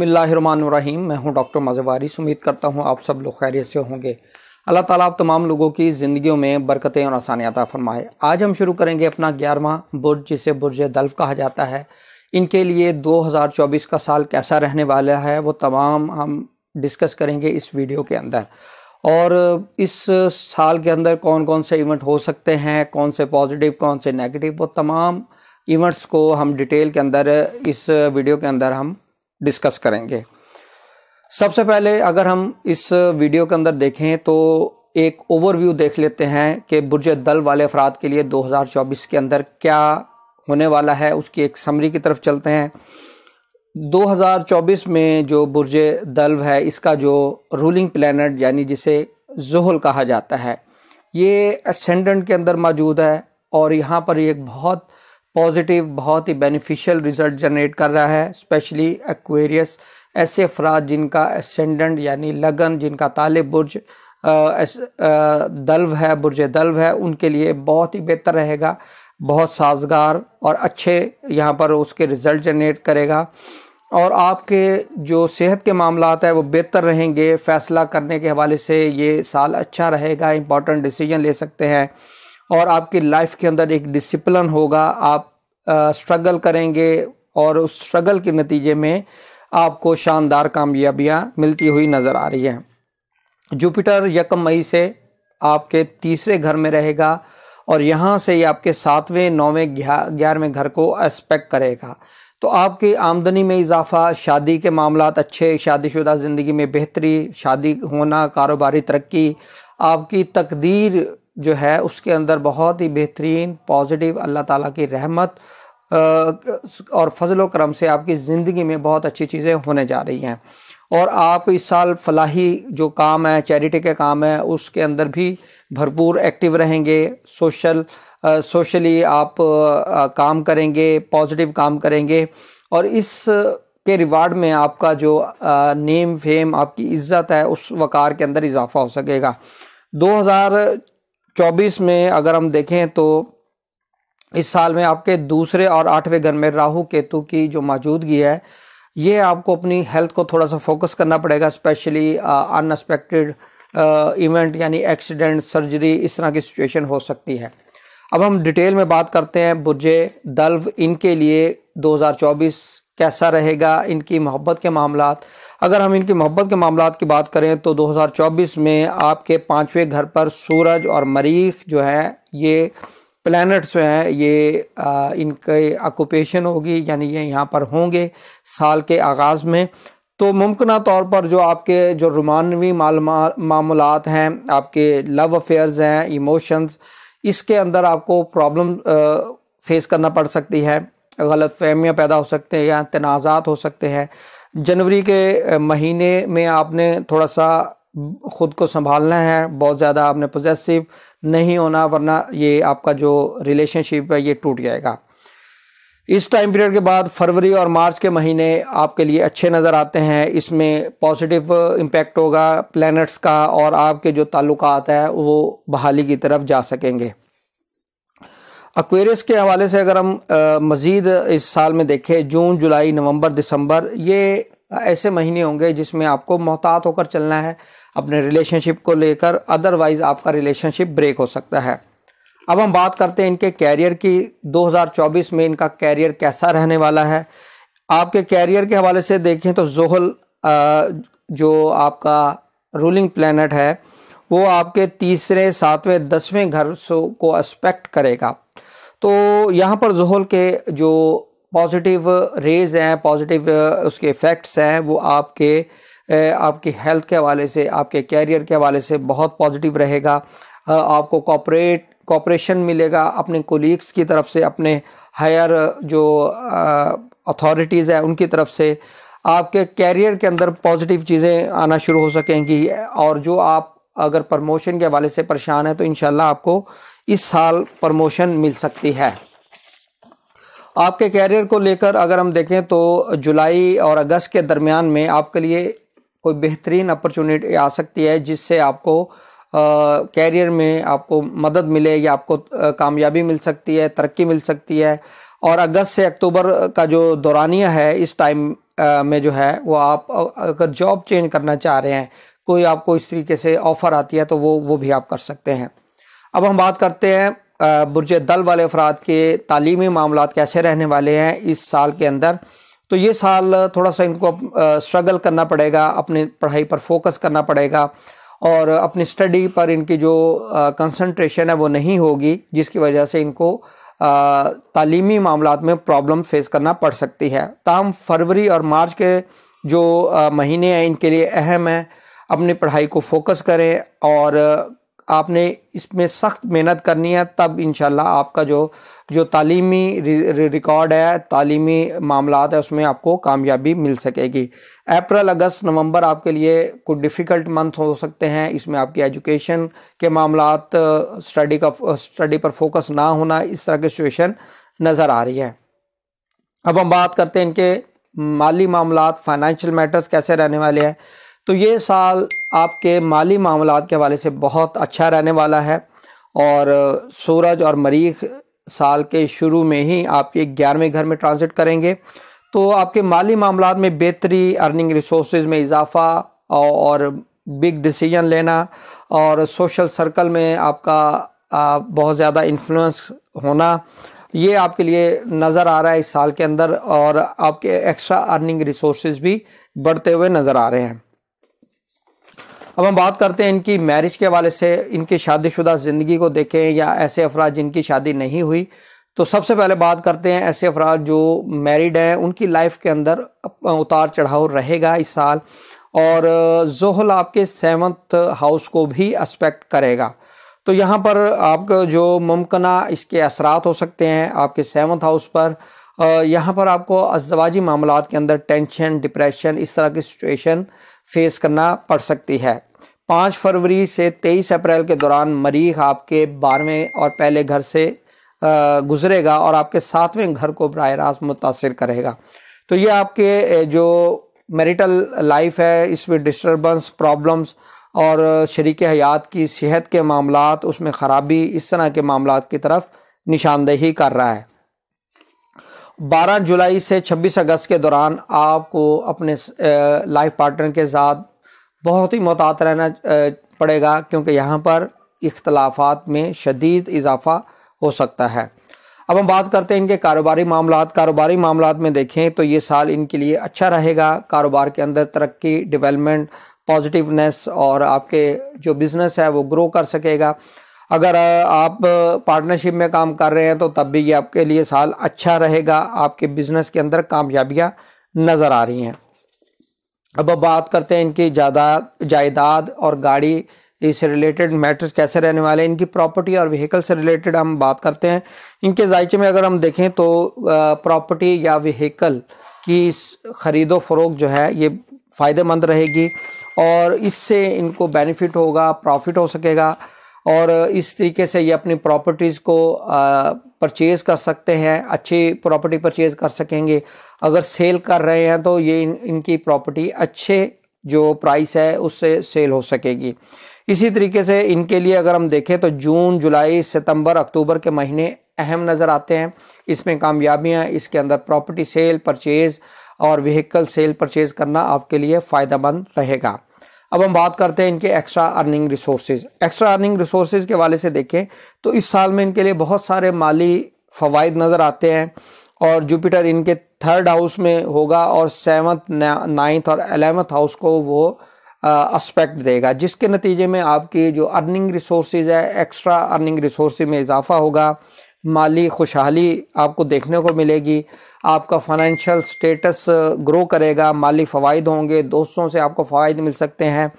बसमिलीम मैं हूं डॉक्टर मजवारी उम्मीद करता हूं आप सब लोग खैरियत से होंगे अल्लाह ताला आप तमाम लोगों की ज़िंदगियों में बरकतें और आसानियात फरमाए आज हम शुरू करेंगे अपना ग्यारहवा बुर्ज जिसे बुरज दल्फ कहा जाता है इनके लिए 2024 का साल कैसा रहने वाला है वो तमाम हम डिस्कस करेंगे इस वीडियो के अंदर और इस साल के अंदर कौन कौन से इवेंट हो सकते हैं कौन से पॉजिटिव कौन से नेगेटिव वो तमाम इवेंट्स को हम डिटेल के अंदर इस वीडियो के अंदर हम डिस्कस करेंगे सबसे पहले अगर हम इस वीडियो के अंदर देखें तो एक ओवरव्यू देख लेते हैं कि बुरजे दल वाले अफराद के लिए 2024 के अंदर क्या होने वाला है उसकी एक समरी की तरफ चलते हैं 2024 में जो बुरज दल है इसका जो रूलिंग प्लानट यानी जिसे जोहल कहा जाता है ये असेंडेंट के अंदर मौजूद है और यहाँ पर एक बहुत पॉजिटिव बहुत ही बेनिफिशियल रिजल्ट जनरेट कर रहा है स्पेशली एक्वेरियस ऐसे अफराद जिनका एसेंडेंट यानी लगन जिनका ताले बुर्ज दल्व है बुरज दल्व है उनके लिए बहुत ही बेहतर रहेगा बहुत साजगार और अच्छे यहाँ पर उसके रिज़ल्ट जनरेट करेगा और आपके जो सेहत के मामला है वो बेहतर रहेंगे फ़ैसला करने के हवाले से ये साल अच्छा रहेगा इंपॉर्टेंट डिसीजन ले सकते हैं और आपकी लाइफ के अंदर एक डिसिप्लिन होगा आप स्ट्रगल करेंगे और उस स्ट्रगल के नतीजे में आपको शानदार कामयाबियाँ मिलती हुई नज़र आ रही हैं जुपिटर यकम मई से आपके तीसरे घर में रहेगा और यहाँ से ये आपके सातवें नौवें ग्यारहवें घर को एस्पेक्ट करेगा तो आपकी आमदनी में इजाफा शादी के मामला अच्छे शादीशुदा ज़िंदगी में बेहतरी शादी होना कारोबारी तरक्की आपकी तकदीर जो है उसके अंदर बहुत ही बेहतरीन पॉजिटिव अल्लाह ताला की रहमत और फजल करम से आपकी ज़िंदगी में बहुत अच्छी चीज़ें होने जा रही हैं और आप इस साल फलाही जो काम है चैरिटी के काम है उसके अंदर भी भरपूर एक्टिव रहेंगे सोशल सोशली आप आ, काम करेंगे पॉजिटिव काम करेंगे और इस के रिवार्ड में आपका जो नेम फेम आपकी इज़्ज़त है उस वक़ार के अंदर इजाफा हो सकेगा चौबीस में अगर हम देखें तो इस साल में आपके दूसरे और आठवें घर में राहु केतु की जो मौजूदगी है ये आपको अपनी हेल्थ को थोड़ा सा फोकस करना पड़ेगा स्पेशली अनएक्सपेक्टेड इवेंट यानी एक्सीडेंट सर्जरी इस तरह की सिचुएशन हो सकती है अब हम डिटेल में बात करते हैं बुर्जे दल्व इनके लिए 2024 कैसा रहेगा इनकी मोहब्बत के मामला अगर हम इनकी मोहब्बत के मामला की बात करें तो 2024 में आपके पाँचवें घर पर सूरज और मरीख जो है ये प्लैनेट्स जो हैं ये इनके आकुपेशन होगी यानी ये यहाँ पर होंगे साल के आगाज़ में तो मुमकिन तौर पर जो आपके जो रोमानवी मामला हैं आपके लव अफेयर्स हैं इमोशंस इसके अंदर आपको प्रॉब्लम फेस करना पड़ सकती है गलत फहमियाँ पैदा हो सकते हैं या तनाज़ात हो सकते हैं जनवरी के महीने में आपने थोड़ा सा ख़ुद को संभालना है बहुत ज़्यादा आपने पोजेसिव नहीं होना वरना ये आपका जो रिलेशनशिप है ये टूट जाएगा इस टाइम पीरियड के बाद फरवरी और मार्च के महीने आपके लिए अच्छे नज़र आते हैं इसमें पॉजिटिव इम्पैक्ट होगा प्लैनेट्स का और आपके जो ताल्लुकात है वो बहाली की तरफ जा सकेंगे अक्वेरियस के हवाले से अगर हम मज़ीद इस साल में देखें जून जुलाई नवंबर दिसंबर ये ऐसे महीने होंगे जिसमें आपको मोहतात होकर चलना है अपने रिलेशनशिप को लेकर अदरवाइज़ आपका रिलेशनशिप ब्रेक हो सकता है अब हम बात करते हैं इनके कैरियर की 2024 में इनका कैरियर कैसा रहने वाला है आपके कैरियर के हवाले से देखें तो जोहल जो आपका रूलिंग प्लानट है वो आपके तीसरे सातवें दसवें घर को एस्पेक्ट करेगा तो यहाँ पर जहल के जो पॉजिटिव रेज हैं पॉजिटिव uh, उसके इफ़ेक्ट्स हैं वो आपके uh, आपकी हेल्थ के हवाले से आपके कैरियर के हवाले से बहुत पॉजिटिव रहेगा uh, आपको कॉपरेट कॉपरेशन मिलेगा अपने कोलीग्स की तरफ से अपने हायर जो अथॉरिटीज़ हैं उनकी तरफ से आपके कैरियर के अंदर पॉजिटिव चीज़ें आना शुरू हो सकेंगी और जो आप अगर प्रमोशन के हवाले से परेशान है तो इन आपको इस साल प्रमोशन मिल सकती है आपके कैरियर को लेकर अगर हम देखें तो जुलाई और अगस्त के दरमियान में आपके लिए कोई बेहतरीन अपॉर्चुनिटी आ सकती है जिससे आपको कैरियर में आपको मदद मिले या आपको कामयाबी मिल सकती है तरक्की मिल सकती है और अगस्त से अक्टूबर का जो दौरानिया है इस टाइम में जो है वो आप अगर जॉब चेंज करना चाह रहे हैं कोई आपको इस तरीके से ऑफ़र आती है तो वो वो भी आप कर सकते हैं अब हम बात करते हैं बुरज दल वाले अफराद के तालीमी मामला कैसे रहने वाले हैं इस साल के अंदर तो ये साल थोड़ा सा इनको स्ट्रगल करना पड़ेगा अपनी पढ़ाई पर फोकस करना पड़ेगा और अपनी स्टडी पर इनकी जो कंसंट्रेशन है वो नहीं होगी जिसकी वजह से इनको तालीमी मामला में प्रॉब्लम फेस करना पड़ सकती है ताहम फरवरी और मार्च के जो महीने हैं इनके लिए अहम हैं अपनी पढ़ाई को फोकस करें और आपने इसमें सख्त मेहनत करनी है तब इन आपका जो जो तालीमी रिकॉर्ड है तालीमी मामला है उसमें आपको कामयाबी मिल सकेगी अप्रैल अगस्त नवंबर आपके लिए कुछ डिफ़िकल्ट मंथ हो सकते हैं इसमें आपकी एजुकेशन के मामला स्टडी का स्टडी पर फोकस ना होना इस तरह की सिचुएशन नज़र आ रही है अब हम बात करते हैं इनके माली मामला फाइनेंशियल मैटर्स कैसे रहने वाले हैं तो ये साल आपके माली मामला के हवाले से बहुत अच्छा रहने वाला है और सूरज और मरीख साल के शुरू में ही आपके ग्यारहवें घर में ट्रांजिट करेंगे तो आपके माली मामला में बेहतरी अर्निंग रिसोर्स में इजाफा और बिग डिसीजन लेना और सोशल सर्कल में आपका बहुत ज़्यादा इन्फ्लुएंस होना ये आपके लिए नज़र आ रहा है इस साल के अंदर और आपके एक्स्ट्रा अर्निंग रिसोर्स भी बढ़ते हुए नज़र आ रहे हैं अब हम बात करते हैं इनकी मैरिज के हवाले से इनकी शादीशुदा ज़िंदगी को देखें या ऐसे अफराज जिनकी शादी नहीं हुई तो सबसे पहले बात करते हैं ऐसे अफराज जो मैरिड हैं उनकी लाइफ के अंदर उतार चढ़ाव रहेगा इस साल और जोहल आपके सेवंथ हाउस को भी एस्पेक्ट करेगा तो यहाँ पर आपका जो मुमकिन इसके असरात हो सकते हैं आपके सेवंथ हाउस पर यहाँ पर आपको अजवाजी मामला के अंदर टेंशन डिप्रेशन इस तरह की सिचुएशन फेस करना पड़ सकती है पाँच फरवरी से तेईस अप्रैल के दौरान मरीख आपके बारहवें और पहले घर से गुजरेगा और आपके सातवें घर को बर रास्त मुतासर करेगा तो ये आपके जो मैरिटल लाइफ है इसमें डिस्टर्बेंस प्रॉब्लम्स और शरीक हयात की सेहत के मामला उसमें ख़राबी इस तरह के मामला की तरफ निशानदेही कर रहा है 12 जुलाई से 26 अगस्त के दौरान आपको अपने लाइफ पार्टनर के साथ बहुत ही मोहतात रहना पड़ेगा क्योंकि यहाँ पर इख्तलाफा में शदीद इजाफा हो सकता है अब हम बात करते हैं इनके कारोबारी मामला कारोबारी मामला में देखें तो ये साल इनके लिए अच्छा रहेगा कारोबार के अंदर तरक्की डिवेलपमेंट पॉजिटिवनेस और आपके जो बिज़नेस है वो ग्रो कर सकेगा अगर आप पार्टनरशिप में काम कर रहे हैं तो तब भी ये आपके लिए साल अच्छा रहेगा आपके बिज़नेस के अंदर कामयाबियाँ नज़र आ रही हैं अब अब बात करते हैं इनकी जायदाद जायदाद और गाड़ी इससे रिलेटेड मैटर्स कैसे रहने वाले हैं इनकी प्रॉपर्टी और व्हीकल से रिलेटेड हम बात करते हैं इनके जायचे में अगर हम देखें तो प्रॉपर्टी या व्हीकल की ख़रीदो फरोख जो है ये फ़ायदेमंद रहेगी और इससे इनको बेनिफिट होगा प्रॉफिट हो सकेगा और इस तरीके से ये अपनी प्रॉपर्टीज़ को परचेज़ कर सकते हैं अच्छी प्रॉपर्टी परचेज़ कर सकेंगे अगर सेल कर रहे हैं तो ये इन, इनकी प्रॉपर्टी अच्छे जो प्राइस है उससे सेल हो सकेगी इसी तरीके से इनके लिए अगर हम देखें तो जून जुलाई सितंबर अक्टूबर के महीने अहम नज़र आते हैं इसमें कामयाबियाँ इसके अंदर प्रॉपर्टी सेल परचेज़ और व्हीकल सेल परचेज़ करना आपके लिए फ़ायदेमंद रहेगा अब हम बात करते हैं इनके extra earning resources extra earning resources के वाले से देखें तो इस साल में इनके लिए बहुत सारे माली फ़वाद नज़र आते हैं और जुपिटर इनके थर्ड हाउस में होगा और सेवन्थ नाइन्थ और एलेवंथ हाउस को वो अस्पेक्ट देगा जिसके नतीजे में आपकी जो अर्निंग रिसोर्सेज है एक्स्ट्रा अर्निंग रिसोर्स में इजाफा होगा माली खुशहाली आपको देखने को मिलेगी आपका फाइनेंशियल स्टेटस ग्रो करेगा माली फ़वाद होंगे दोस्तों से आपको फ़वाद मिल सकते हैं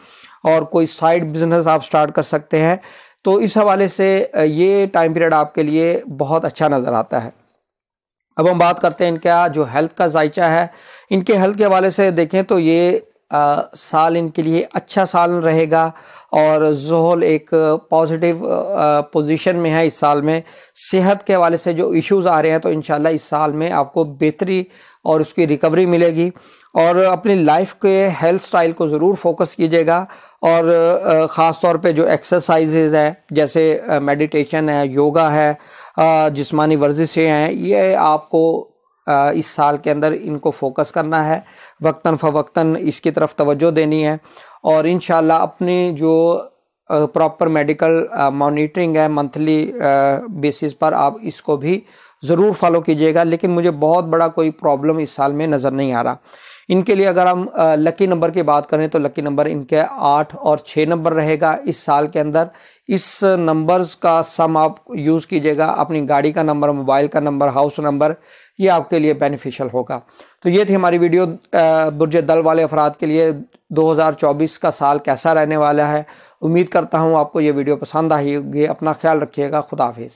और कोई साइड बिजनेस आप स्टार्ट कर सकते हैं तो इस हवाले से uh, ये टाइम पीरियड आपके लिए बहुत अच्छा नज़र आता है अब हम बात करते हैं इनका जो हेल्थ का जायचा है इनके हेल्थ के हवाले से देखें तो ये आ, साल इनके लिए अच्छा साल रहेगा और जहल एक पॉजिटिव पोजीशन में है इस साल में सेहत के हवाले से जो इश्यूज आ रहे हैं तो इन इस साल में आपको बेहतरी और उसकी रिकवरी मिलेगी और अपनी लाइफ के हेल्थ स्टाइल को ज़रूर फोकस कीजिएगा और ख़ास तौर पे जो एक्सरसाइजेज हैं जैसे मेडिटेशन है योगा है जिसमानी वर्जिशें हैं ये आपको इस साल के अंदर इनको फोकस करना है वक्ता फवक्तन इसकी तरफ तवज्जो देनी है और इन अपनी जो प्रॉपर मेडिकल मॉनिटरिंग है मंथली बेसिस पर आप इसको भी ज़रूर फॉलो कीजिएगा लेकिन मुझे बहुत बड़ा कोई प्रॉब्लम इस साल में नज़र नहीं आ रहा इनके लिए अगर हम लकी नंबर की बात करें तो लकी नंबर इनके आठ और छः नंबर रहेगा इस साल के अंदर इस नंबर्स का सम आप यूज़ कीजिएगा अपनी गाड़ी का नंबर मोबाइल का नंबर हाउस नंबर ये आपके लिए बेनिफिशियल होगा तो ये थी हमारी वीडियो बुरज दल वाले अफराद के लिए 2024 का साल कैसा रहने वाला है उम्मीद करता हूँ आपको ये वीडियो पसंद आई होगी अपना ख्याल रखिएगा खुदाफिज